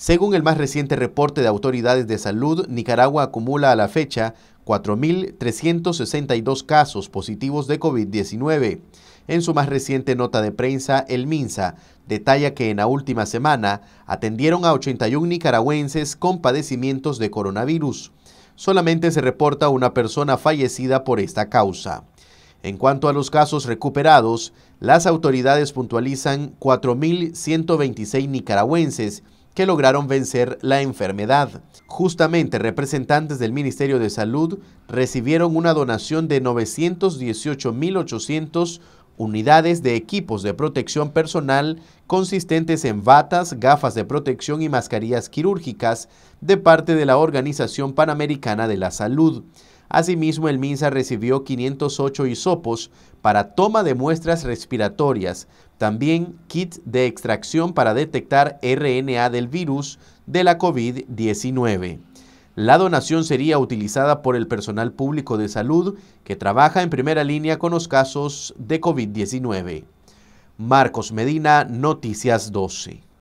Según el más reciente reporte de autoridades de salud, Nicaragua acumula a la fecha 4.362 casos positivos de COVID-19. En su más reciente nota de prensa, el MINSA detalla que en la última semana atendieron a 81 nicaragüenses con padecimientos de coronavirus. Solamente se reporta una persona fallecida por esta causa. En cuanto a los casos recuperados, las autoridades puntualizan 4.126 nicaragüenses, que lograron vencer la enfermedad. Justamente representantes del Ministerio de Salud recibieron una donación de 918.800 unidades de equipos de protección personal consistentes en batas, gafas de protección y mascarillas quirúrgicas de parte de la Organización Panamericana de la Salud. Asimismo, el MINSA recibió 508 hisopos para toma de muestras respiratorias, también kit de extracción para detectar RNA del virus de la COVID-19. La donación sería utilizada por el personal público de salud que trabaja en primera línea con los casos de COVID-19. Marcos Medina, Noticias 12.